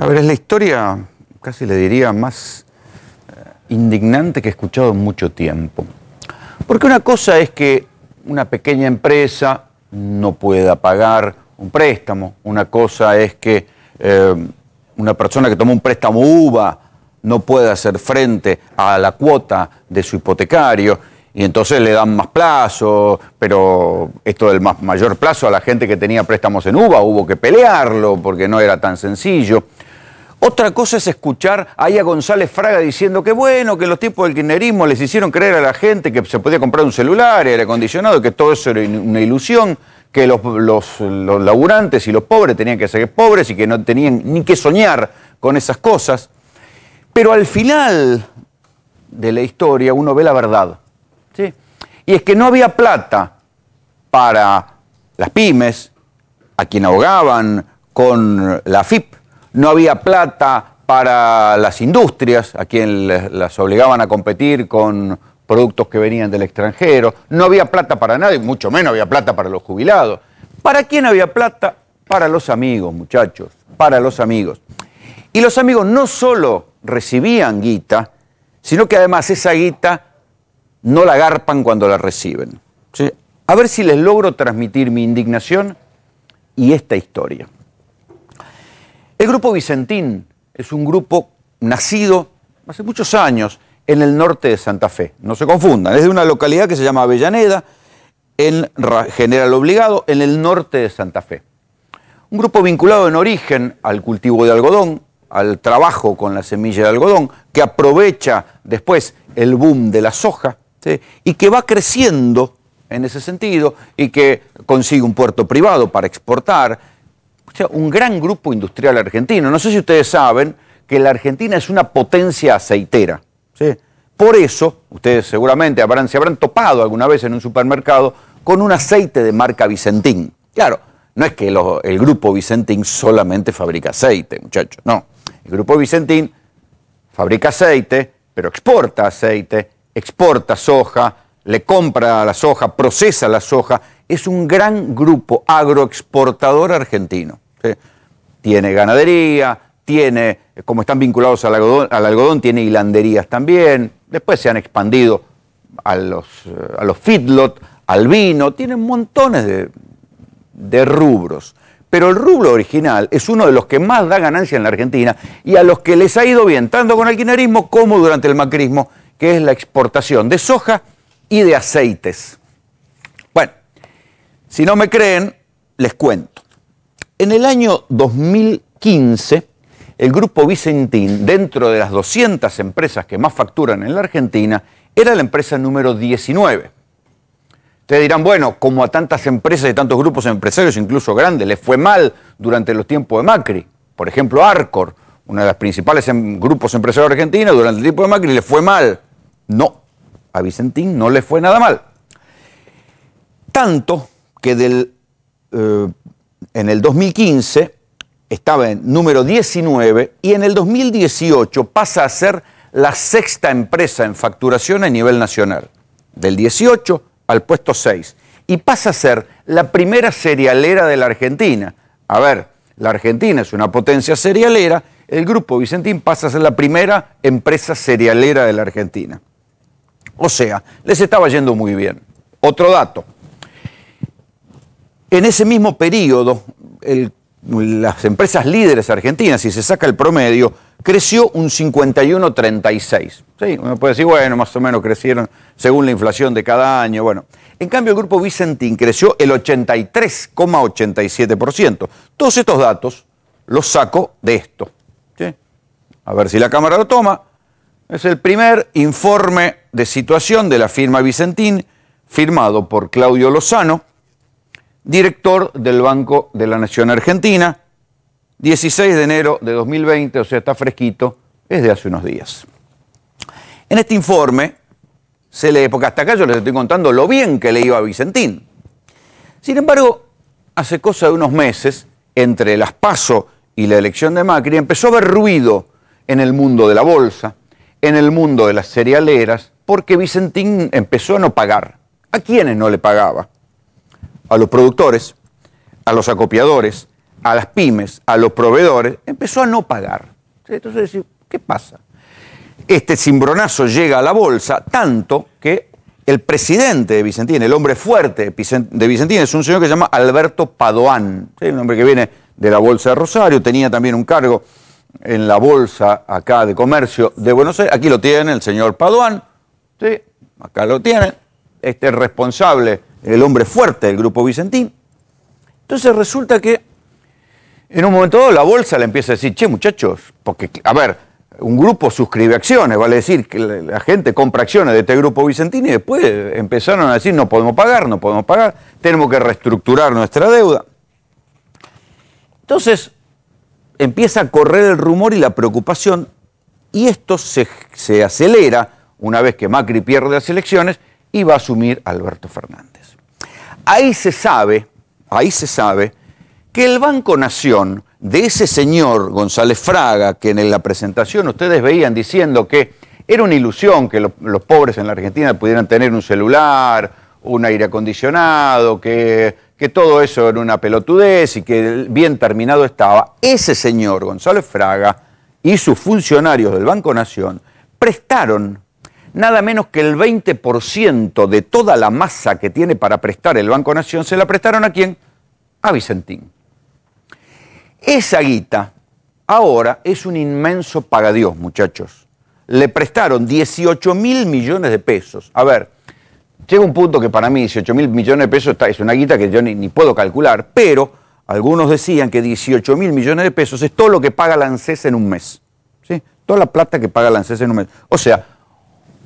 A ver, es la historia, casi le diría, más eh, indignante que he escuchado en mucho tiempo. Porque una cosa es que una pequeña empresa no pueda pagar un préstamo, una cosa es que eh, una persona que tomó un préstamo UVA no pueda hacer frente a la cuota de su hipotecario y entonces le dan más plazo, pero esto del mayor plazo a la gente que tenía préstamos en UVA hubo que pelearlo porque no era tan sencillo. Otra cosa es escuchar a González Fraga diciendo que bueno, que los tipos del kirchnerismo les hicieron creer a la gente que se podía comprar un celular, era acondicionado, que todo eso era una ilusión, que los, laburantes y los pobres tenían que ser pobres y que no tenían ni que soñar con esas cosas. Pero al final de la historia uno ve la verdad. ¿sí? Y es que no había plata para las pymes, a quien ahogaban con la FIP, no había plata para las industrias, a quien las obligaban a competir con productos que venían del extranjero, no había plata para nadie, mucho menos había plata para los jubilados. ¿Para quién había plata? Para los amigos, muchachos, para los amigos. Y los amigos no solo recibían guita, sino que además esa guita no la garpan cuando la reciben. A ver si les logro transmitir mi indignación y esta historia. El grupo Vicentín es un grupo nacido hace muchos años en el norte de Santa Fe. No se confundan, es de una localidad que se llama Avellaneda, en General Obligado, en el norte de Santa Fe. Un grupo vinculado en origen al cultivo de algodón, al trabajo con la semilla de algodón, que aprovecha después el boom de la soja y que va creciendo en ese sentido y que consigue un puerto privado para exportar un gran grupo industrial argentino. No sé si ustedes saben que la Argentina es una potencia aceitera. ¿sí? Por eso, ustedes seguramente habrán, se habrán topado alguna vez en un supermercado con un aceite de marca Vicentín. Claro, no es que el grupo Vicentín solamente fabrica aceite, muchachos, no. El grupo Vicentín fabrica aceite, pero exporta aceite, exporta soja, le compra la soja, procesa la soja, es un gran grupo agroexportador argentino. Tiene ganadería, tiene, como están vinculados al algodón, tiene hilanderías también, después se han expandido a los, a los feedlot, al vino, tienen montones de, rubros. Pero el rubro original es uno de los que más da ganancia en la Argentina y a los que les ha ido bien, tanto con el kirchnerismo como durante el macrismo, que es la exportación de soja y de aceites. Bueno, si no me creen, les cuento. En el año 2015, el grupo Vicentín, dentro de las 200 empresas que más facturan en la Argentina, era la empresa número 19. Ustedes dirán, bueno, como a tantas empresas y tantos grupos empresarios, incluso grandes, les fue mal durante los tiempos de Macri. Por ejemplo, Arcor, una de las principales em, grupos empresarios argentinos, durante el tiempo de Macri, les fue mal. No a Vicentín no le fue nada mal. Tanto que del, eh, en el 2015 estaba en número 19 y en el 2018 pasa a ser la sexta empresa en facturación a nivel nacional, del 18 al puesto 6, y pasa a ser la primera cerealera de la Argentina. A ver, la Argentina es una potencia cerealera, el grupo Vicentín pasa a ser la primera empresa cerealera de la Argentina. O sea, les estaba yendo muy bien. Otro dato. En ese mismo periodo, las empresas líderes argentinas, si se saca el promedio, creció un 51,36. Sí, uno puede decir, bueno, más o menos crecieron según la inflación de cada año. Bueno, en cambio el grupo Vicentín creció el 83,87%. Todos estos datos los saco de esto. A ver si la cámara lo toma. Es el primer informe de situación de la firma Vicentín, firmado por Claudio Lozano, director del Banco de la Nación Argentina, 16 de enero de 2020, o sea, está fresquito, es de hace unos días. En este informe se lee, porque hasta acá yo les estoy contando lo bien que le iba a Vicentín. Sin embargo, hace cosa de unos meses, entre el aspaso y la elección de Macri, empezó a haber ruido en el mundo de la bolsa, en el mundo de las cerealeras, porque Vicentín empezó a no pagar. ¿A quiénes no le pagaba? A los productores, a los acopiadores, a las pymes, a los proveedores. Empezó a no pagar. Entonces, ¿qué pasa? Este cimbronazo llega a la bolsa tanto que el presidente de Vicentín, el hombre fuerte de Vicentín, es un señor que se llama Alberto Padoán, el un hombre que viene de la Bolsa de Rosario, tenía también un cargo en la Bolsa acá de Comercio de Buenos Aires, aquí lo tiene el señor Padoán, Sí, acá lo tienen. Este responsable, el hombre fuerte del grupo Vicentín. Entonces resulta que en un momento dado la bolsa le empieza a decir, che muchachos, porque, a ver, un grupo suscribe acciones, vale decir que la gente compra acciones de este grupo Vicentín y después empezaron a decir, no podemos pagar, no podemos pagar, tenemos que reestructurar nuestra deuda. Entonces empieza a correr el rumor y la preocupación y esto se acelera una vez que Macri pierde las elecciones, iba a asumir Alberto Fernández. Ahí se sabe, ahí se sabe que el Banco Nación de ese señor González Fraga, que en la presentación ustedes veían diciendo que era una ilusión que los pobres en la Argentina pudieran tener un celular, un aire acondicionado, que, que todo eso era una pelotudez y que bien terminado estaba. Ese señor González Fraga y sus funcionarios del Banco Nación prestaron nada menos que el 20% de toda la masa que tiene para prestar el Banco Nación, se la prestaron a quién? A Vicentín. Esa guita ahora es un inmenso pagadiós, muchachos. Le prestaron 18 mil millones de pesos. A ver, llega un punto que para mí 18 mil millones de pesos es una guita que yo ni, puedo calcular, pero algunos decían que 18 mil millones de pesos es todo lo que paga la ANSES en un mes. ¿sí? Toda la plata que paga la ANSES en un mes. O sea,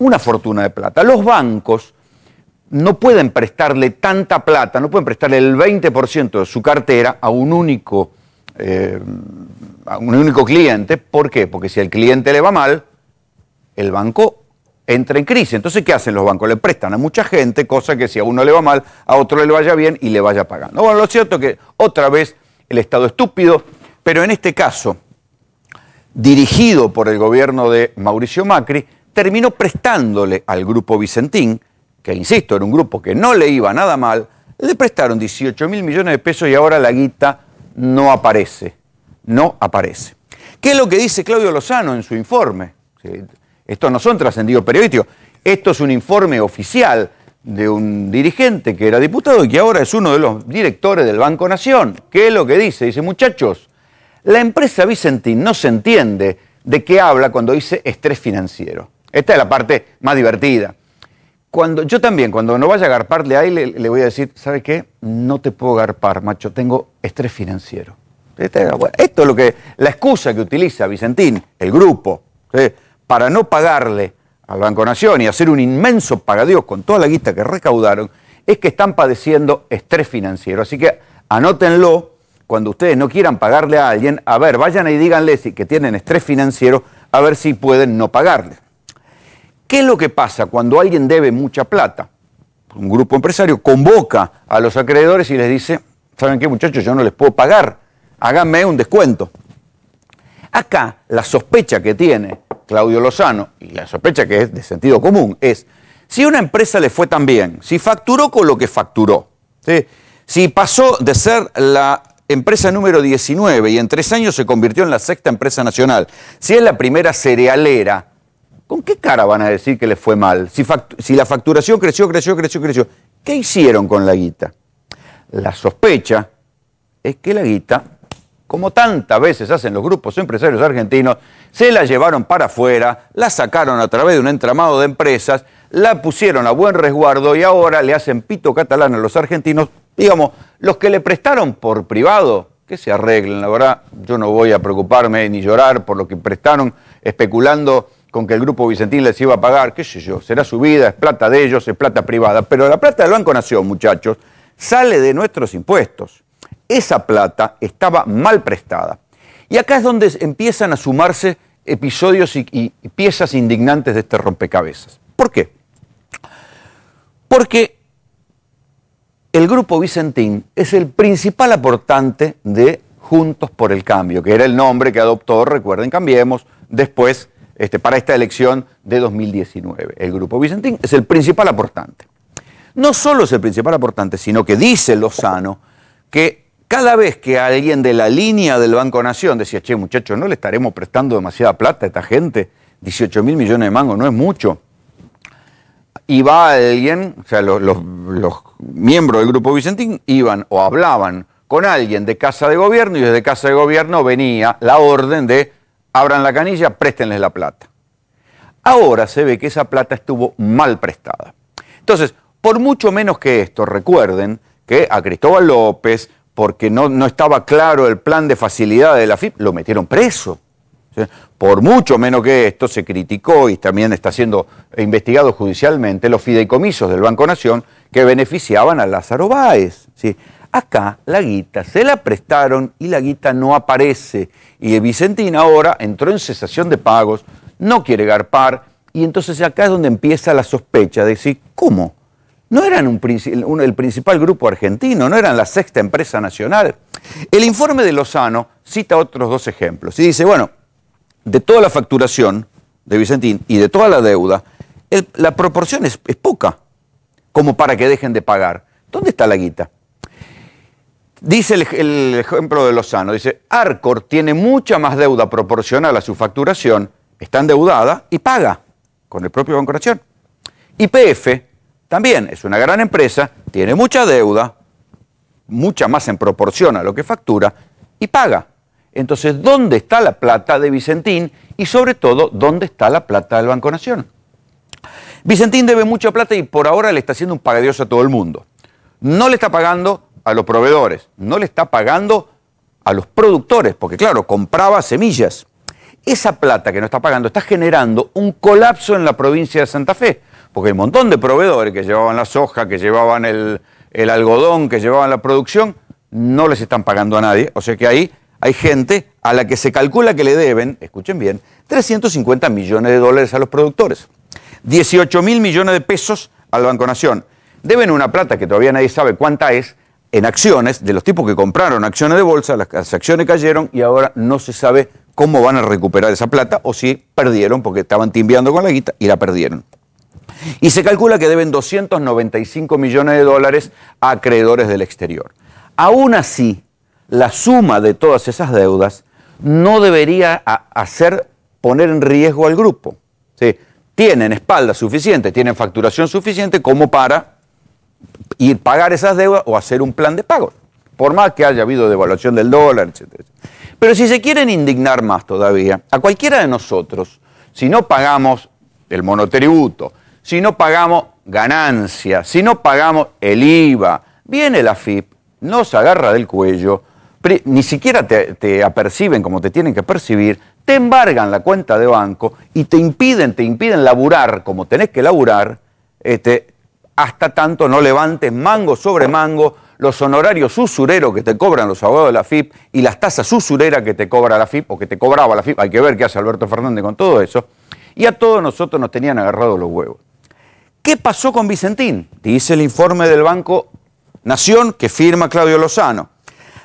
una fortuna de plata. Los bancos no pueden prestarle tanta plata, no pueden prestarle el 20% de su cartera a un único, eh, a un único cliente. ¿Por qué? Porque si al cliente le va mal, el banco entra en crisis. Entonces, ¿qué hacen los bancos? Le prestan a mucha gente, cosa que si a uno le va mal, a otro le vaya bien y le vaya pagando. Bueno, lo cierto es que otra vez el Estado estúpido, pero en este caso, dirigido por el gobierno de Mauricio Macri, terminó prestándole al grupo Vicentín, que insisto, era un grupo que no le iba nada mal, le prestaron 18 mil millones de pesos y ahora la guita no aparece. No aparece. ¿Qué es lo que dice Claudio Lozano en su informe? Esto no son trascendidos periodísticos. Esto es un informe oficial de un dirigente que era diputado y que ahora es uno de los directores del Banco Nación. ¿Qué es lo que dice? Dice, muchachos, la empresa Vicentín no se entiende de qué habla cuando dice estrés financiero. Esta es la parte más divertida. Cuando, yo también, cuando no vaya a garparle ahí, le, le voy a decir, ¿sabe qué? No te puedo garpar, macho, tengo estrés financiero. Este, esto es lo que, la excusa que utiliza Vicentín, el grupo, para no pagarle al Banco Nación y hacer un inmenso pagadíos con toda la guita que recaudaron, es que están padeciendo estrés financiero. Así que anótenlo, cuando ustedes no quieran pagarle a alguien, a ver, vayan y díganle si que tienen estrés financiero, a ver si pueden no pagarle. ¿Qué es lo que pasa cuando alguien debe mucha plata? Un grupo empresario convoca a los acreedores y les dice, ¿saben qué muchachos? Yo no les puedo pagar, háganme un descuento. Acá la sospecha que tiene Claudio Lozano, y la sospecha que es de sentido común, es si una empresa le fue tan bien, si facturó con lo que facturó, si pasó de ser la empresa número 19 y en tres años se convirtió en la sexta empresa nacional, si es la primera cerealera, ¿Con qué cara van a decir que les fue mal? Si, la facturación creció, creció, creció, creció. ¿Qué hicieron con la guita? La sospecha es que la guita, como tantas veces hacen los grupos empresarios argentinos, se la llevaron para afuera, la sacaron a través de un entramado de empresas, la pusieron a buen resguardo y ahora le hacen pito catalán a los argentinos, digamos, los que le prestaron por privado, que se arreglen, la verdad, yo no voy a preocuparme ni llorar por lo que prestaron especulando con que el Grupo Vicentín les iba a pagar, qué sé yo, será su vida, es plata de ellos, es plata privada, pero la plata del Banco Nación, muchachos, sale de nuestros impuestos. Esa plata estaba mal prestada. Y acá es donde empiezan a sumarse episodios y, piezas indignantes de este rompecabezas. ¿Por qué? Porque el Grupo Vicentín es el principal aportante de Juntos por el Cambio, que era el nombre que adoptó, recuerden, cambiemos, después este, para esta elección de 2019. El grupo Vicentín es el principal aportante. No solo es el principal aportante, sino que dice Lozano que cada vez que alguien de la línea del Banco Nación decía, che, muchachos, no le estaremos prestando demasiada plata a esta gente, 18 mil millones de mango no es mucho. Y va alguien, o sea, los, los miembros del grupo Vicentín iban o hablaban con alguien de casa de gobierno y desde casa de gobierno venía la orden de abran la canilla, préstenles la plata. Ahora se ve que esa plata estuvo mal prestada. Entonces, por mucho menos que esto, recuerden que a Cristóbal López, porque no, estaba claro el plan de facilidad de la FIP, lo metieron preso. Por mucho menos que esto, se criticó y también está siendo investigado judicialmente los fideicomisos del Banco Nación que beneficiaban a Lázaro Báez. ¿sí? Acá la guita se la prestaron y la guita no aparece. Y Vicentín ahora entró en cesación de pagos, no quiere garpar, y entonces acá es donde empieza la sospecha de decir, ¿cómo? No eran un, el principal grupo argentino, no eran la sexta empresa nacional. El informe de Lozano cita otros dos ejemplos y dice, bueno, de toda la facturación de Vicentín y de toda la deuda, la proporción es poca como para que dejen de pagar. ¿Dónde está la guita? Dice el, ejemplo de Lozano, dice, Arcor tiene mucha más deuda proporcional a su facturación, está endeudada y paga con el propio Banco Nación. PF también es una gran empresa, tiene mucha deuda, mucha más en proporción a lo que factura y paga. Entonces, ¿dónde está la plata de Vicentín y sobre todo, dónde está la plata del Banco Nación? Vicentín debe mucha plata y por ahora le está haciendo un pagadioso a todo el mundo. No le está pagando a los proveedores, no le está pagando a los productores, porque claro, compraba semillas. Esa plata que no está pagando está generando un colapso en la provincia de Santa Fe, porque hay un montón de proveedores que llevaban la soja, que llevaban el, el algodón, que llevaban la producción, no les están pagando a nadie, o sea que ahí hay gente a la que se calcula que le deben, escuchen bien, 350 millones de dólares a los productores, 18 mil millones de pesos al Banco Nación. Deben una plata que todavía nadie sabe cuánta es, en acciones de los tipos que compraron acciones de bolsa, las, acciones cayeron y ahora no se sabe cómo van a recuperar esa plata o si perdieron porque estaban timbiando con la guita y la perdieron. Y se calcula que deben 295 millones de dólares a acreedores del exterior. Aún así, la suma de todas esas deudas no debería hacer poner en riesgo al grupo. Tienen espalda suficiente, tienen facturación suficiente como para y pagar esas deudas o hacer un plan de pago, por más que haya habido devaluación del dólar, etc. Pero si se quieren indignar más todavía, a cualquiera de nosotros, si no pagamos el monotributo, si no pagamos ganancias, si no pagamos el IVA, viene la FIP, nos agarra del cuello, ni siquiera te, te, aperciben como te tienen que percibir, te embargan la cuenta de banco y te impiden, te impiden laburar como tenés que laburar, este, hasta tanto no levantes mango sobre mango los honorarios usureros que te cobran los abogados de la FIP y las tasas usureras que te cobra la FIP o que te cobraba la FIP. Hay que ver qué hace Alberto Fernández con todo eso. Y a todos nosotros nos tenían agarrados los huevos. ¿Qué pasó con Vicentín? Dice el informe del Banco Nación que firma Claudio Lozano.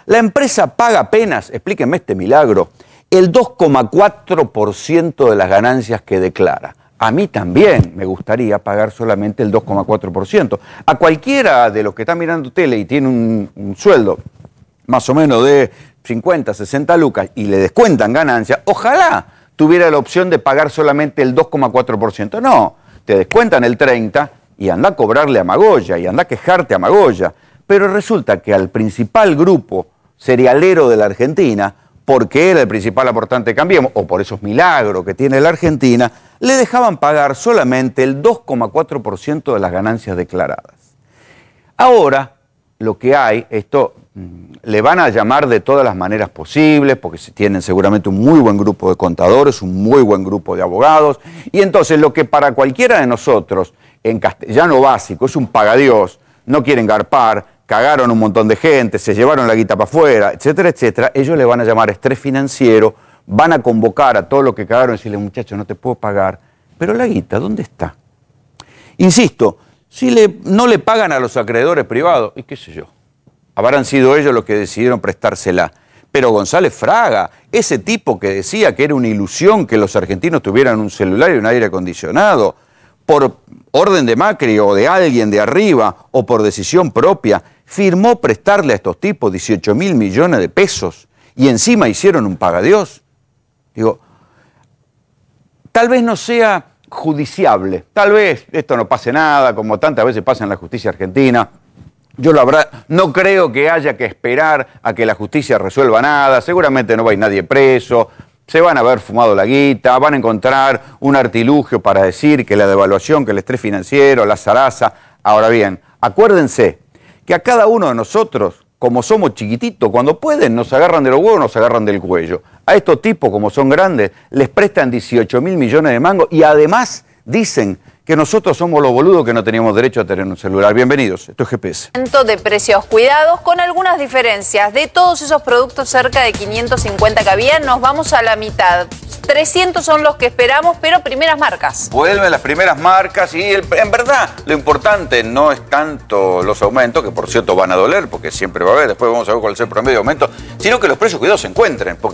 La empresa paga apenas, explíquenme este milagro, el 2,4% de las ganancias que declara. A mí también me gustaría pagar solamente el 2,4%. A cualquiera de los que está mirando tele y tiene un, sueldo más o menos de 50, 60 lucas y le descuentan ganancias, ojalá tuviera la opción de pagar solamente el 2,4%. No, te descuentan el 30% y anda a cobrarle a Magoya y anda a quejarte a Magoya. Pero resulta que al principal grupo cerealero de la Argentina, porque era el principal aportante de Cambiemos, o por esos milagros que tiene la Argentina, le dejaban pagar solamente el 2,4% de las ganancias declaradas. Ahora, lo que hay, esto mm, le van a llamar de todas las maneras posibles, porque tienen seguramente un muy buen grupo de contadores, un muy buen grupo de abogados, y entonces lo que para cualquiera de nosotros, en castellano básico, es un pagadios, no quieren garpar, cagaron un montón de gente, se llevaron la guita para afuera, etcétera, etcétera, ellos le van a llamar estrés financiero, van a convocar a todo lo que cagaron y decirle, muchachos, no te puedo pagar, pero la guita, ¿dónde está? Insisto, si le, no le pagan a los acreedores privados, y qué sé yo, habrán sido ellos los que decidieron prestársela. Pero González Fraga, ese tipo que decía que era una ilusión que los argentinos tuvieran un celular y un aire acondicionado, por orden de Macri o de alguien de arriba o por decisión propia, firmó prestarle a estos tipos 18 mil millones de pesos y encima hicieron un pagadios. Digo, tal vez no sea judiciable, tal vez esto no pase nada, como tantas veces pasa en la justicia argentina. Yo lo habrá, no creo que haya que esperar a que la justicia resuelva nada, seguramente no va a ir nadie preso, se van a haber fumado la guita, van a encontrar un artilugio para decir que la devaluación, que el estrés financiero, la zaraza. Ahora bien, acuérdense que a cada uno de nosotros, como somos chiquititos, cuando pueden nos agarran de los huevos, nos agarran del cuello. A estos tipos, como son grandes, les prestan 18 mil millones de mangos y además dicen que nosotros somos los boludos que no teníamos derecho a tener un celular. Bienvenidos, esto es GPS. De precios cuidados con algunas diferencias. De todos esos productos, cerca de 550 que había, nos vamos a la mitad. 300 son los que esperamos, pero primeras marcas. Vuelven las primeras marcas y en verdad lo importante no es tanto los aumentos, que por cierto van a doler, porque siempre va a haber, después vamos a ver cuál es el promedio de aumento, sino que los precios cuidados se encuentren, porque